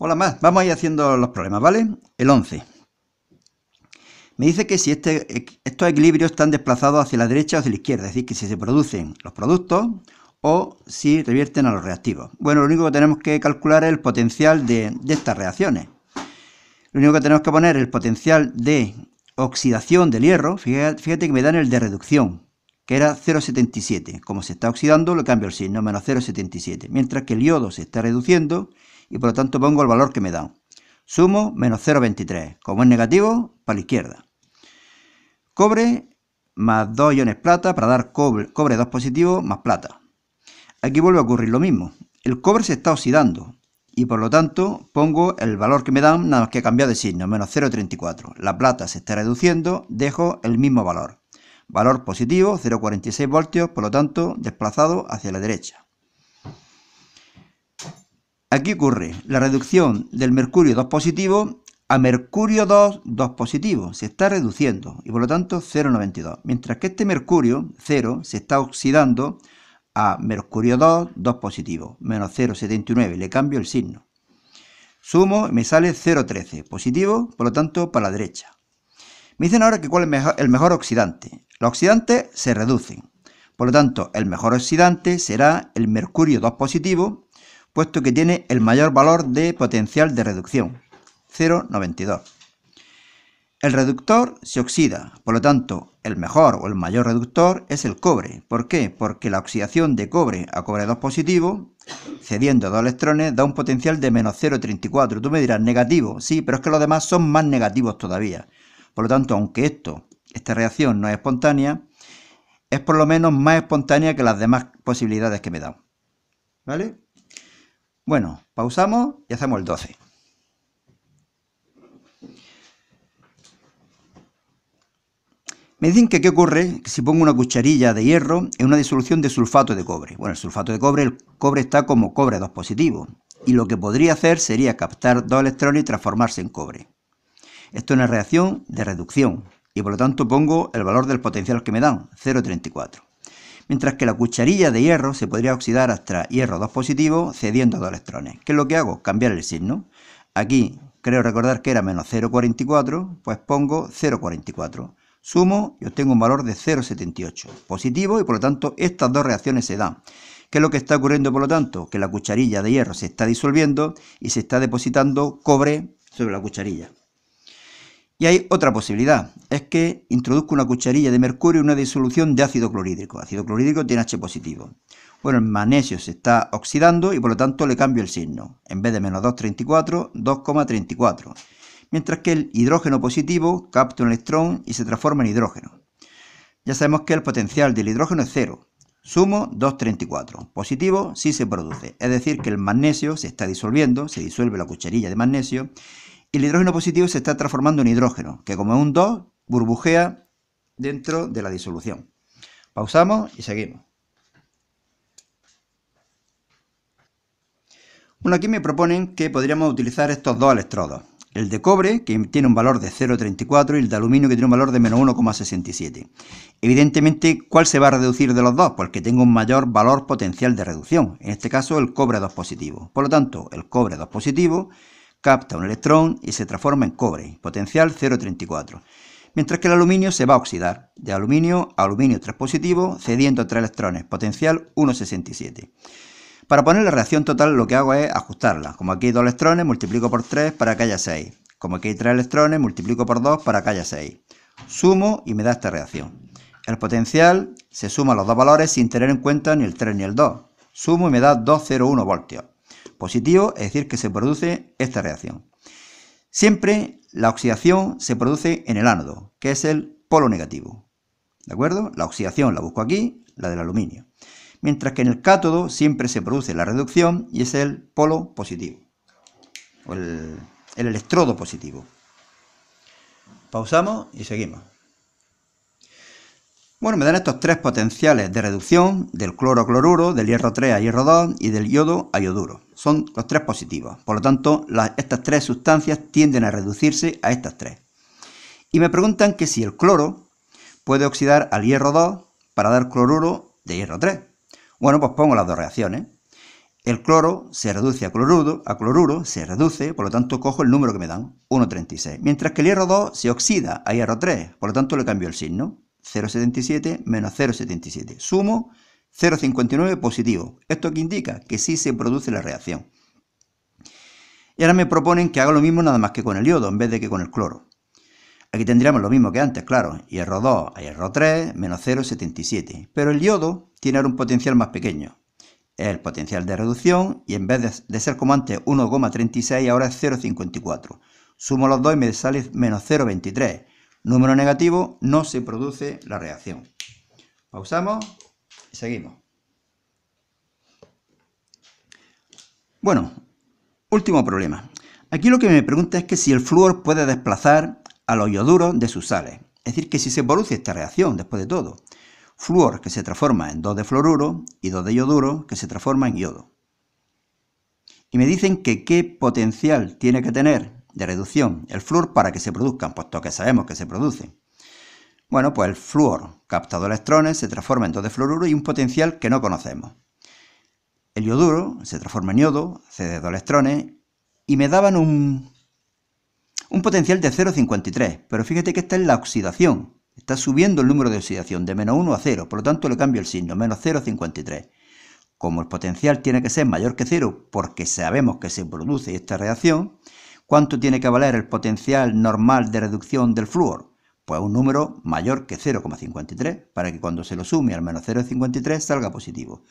Hola más, vamos a ir haciendo los problemas, ¿vale? El 11. Me dice que si este, estos equilibrios están desplazados hacia la derecha o hacia la izquierda, es decir, que si se producen los productos o si revierten a los reactivos. Bueno, lo único que tenemos que calcular es el potencial de, estas reacciones. Lo único que tenemos que poner es el potencial de oxidación del hierro. Fíjate, que me dan el de reducción, que era 0,77. Como se está oxidando, lo cambio el signo, menos 0,77. Mientras que el iodo se está reduciendo y por lo tanto pongo el valor que me dan. Sumo menos 0,23. Como es negativo, para la izquierda. Cobre más 2 iones plata para dar cobre, cobre 2 positivo más plata. Aquí vuelve a ocurrir lo mismo. El cobre se está oxidando y por lo tanto pongo el valor que me dan nada más que cambiado de signo, menos 0,34. La plata se está reduciendo, dejo el mismo valor. Valor positivo, 0,46 voltios, por lo tanto desplazado hacia la derecha. Aquí ocurre la reducción del mercurio 2 positivo a mercurio 2, 2 positivo. Se está reduciendo y por lo tanto 0,92. Mientras que este mercurio 0 se está oxidando a mercurio 2, 2 positivo. Menos 0,79. Le cambio el signo. Sumo y me sale 0,13 positivo, por lo tanto para la derecha. Me dicen ahora que cuál es el mejor oxidante. Los oxidantes se reducen. Por lo tanto, el mejor oxidante será el mercurio 2 positivo puesto que tiene el mayor valor de potencial de reducción, 0,92. El reductor se oxida, por lo tanto, el mejor o el mayor reductor es el cobre. ¿Por qué? Porque la oxidación de cobre a cobre 2 positivo, cediendo dos electrones, da un potencial de menos 0,34. Tú me dirás, negativo, sí, pero es que los demás son más negativos todavía. Por lo tanto, aunque esto, esta reacción no es espontánea, es por lo menos más espontánea que las demás posibilidades que me dan. ¿Vale? Bueno, pausamos y hacemos el 12. Me dicen que qué ocurre si pongo una cucharilla de hierro en una disolución de sulfato de cobre. Bueno, el sulfato de cobre, el cobre está como cobre 2 positivo. Y lo que podría hacer sería captar dos electrones y transformarse en cobre. Esto es una reacción de reducción. Y por lo tanto pongo el valor del potencial que me dan, 0,34 mientras que la cucharilla de hierro se podría oxidar hasta hierro 2 positivo cediendo dos electrones. ¿Qué es lo que hago? Cambiar el signo. Aquí creo recordar que era menos 0,44, pues pongo 0,44. Sumo y obtengo un valor de 0,78 positivo y por lo tanto estas dos reacciones se dan. ¿Qué es lo que está ocurriendo por lo tanto? Que la cucharilla de hierro se está disolviendo y se está depositando cobre sobre la cucharilla. Y hay otra posibilidad, es que introduzco una cucharilla de mercurio y una disolución de ácido clorhídrico. Ácido clorhídrico tiene H positivo. Bueno, el magnesio se está oxidando y por lo tanto le cambio el signo. En vez de menos 2,34, 2,34. Mientras que el hidrógeno positivo capta un electrón y se transforma en hidrógeno. Ya sabemos que el potencial del hidrógeno es cero. Sumo 2,34. Positivo sí se produce. Es decir, que el magnesio se está disolviendo, se disuelve la cucharilla de magnesio el hidrógeno positivo se está transformando en hidrógeno, que como es un 2, burbujea dentro de la disolución. Pausamos y seguimos. Bueno, aquí me proponen que podríamos utilizar estos dos electrodos. El de cobre, que tiene un valor de 0,34, y el de aluminio, que tiene un valor de menos 1,67. Evidentemente, ¿cuál se va a reducir de los dos? Porque pues tengo un mayor valor potencial de reducción. En este caso, el cobre 2 positivo. Por lo tanto, el cobre 2 positivo capta un electrón y se transforma en cobre, potencial 0,34, mientras que el aluminio se va a oxidar, de aluminio a aluminio 3 positivo, cediendo 3 electrones, potencial 1,67. Para poner la reacción total lo que hago es ajustarla, como aquí hay 2 electrones multiplico por 3 para que haya 6, como aquí hay 3 electrones multiplico por 2 para que haya 6. Sumo y me da esta reacción. El potencial se suma a los dos valores sin tener en cuenta ni el 3 ni el 2. Sumo y me da 201 voltios positivo, es decir, que se produce esta reacción. Siempre la oxidación se produce en el ánodo, que es el polo negativo. ¿De acuerdo? La oxidación la busco aquí, la del aluminio. Mientras que en el cátodo siempre se produce la reducción y es el polo positivo, o el, el electrodo positivo. Pausamos y seguimos. Bueno, me dan estos tres potenciales de reducción del cloro a cloruro, del hierro 3 a hierro 2 y del yodo a ioduro. Son los tres positivos. Por lo tanto, estas tres sustancias tienden a reducirse a estas tres. Y me preguntan que si el cloro puede oxidar al hierro 2 para dar cloruro de hierro 3. Bueno, pues pongo las dos reacciones. El cloro se reduce a cloruro, a cloruro se reduce, por lo tanto cojo el número que me dan, 1,36. Mientras que el hierro 2 se oxida a hierro 3, por lo tanto le cambio el signo, 0,77 menos 0,77. Sumo 0,59 positivo. Esto que indica que sí se produce la reacción. Y ahora me proponen que haga lo mismo nada más que con el yodo en vez de que con el cloro. Aquí tendríamos lo mismo que antes, claro. Hierro 2 a hierro 3 menos 0,77. Pero el yodo tiene ahora un potencial más pequeño. Es el potencial de reducción y en vez de, ser como antes 1,36 ahora es 0,54. Sumo los dos y me sale menos 0,23 número negativo, no se produce la reacción. Pausamos y seguimos. Bueno, último problema. Aquí lo que me pregunta es que si el flúor puede desplazar a los yoduros de sus sales. Es decir, que si se produce esta reacción después de todo. Flúor que se transforma en 2 de fluoruro y 2 de yoduro que se transforma en yodo. Y me dicen que qué potencial tiene que tener de reducción, el flúor, para que se produzcan, puesto que sabemos que se producen. Bueno, pues el flúor captado electrones, se transforma en dos de fluoruro y un potencial que no conocemos. El yoduro se transforma en iodo, cede dos electrones, y me daban un, un potencial de 0,53, pero fíjate que esta es la oxidación, está subiendo el número de oxidación de menos 1 a 0, por lo tanto le cambio el signo, menos 0,53. Como el potencial tiene que ser mayor que 0 porque sabemos que se produce esta reacción, ¿Cuánto tiene que valer el potencial normal de reducción del flúor? Pues un número mayor que 0,53 para que cuando se lo sume al menos 0,53 salga positivo.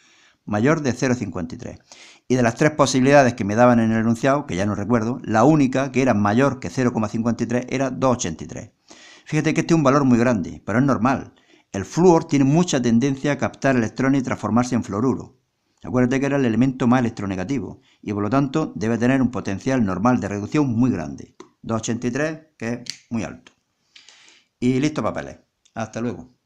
Mayor de 0,53. Y de las tres posibilidades que me daban en el enunciado, que ya no recuerdo, la única que era mayor que 0,53 era 2,83. Fíjate que este es un valor muy grande, pero es normal. El flúor tiene mucha tendencia a captar electrones y transformarse en fluoruro. Acuérdate que era el elemento más electronegativo y por lo tanto debe tener un potencial normal de reducción muy grande. 283, que es muy alto. Y listo papeles. Hasta luego.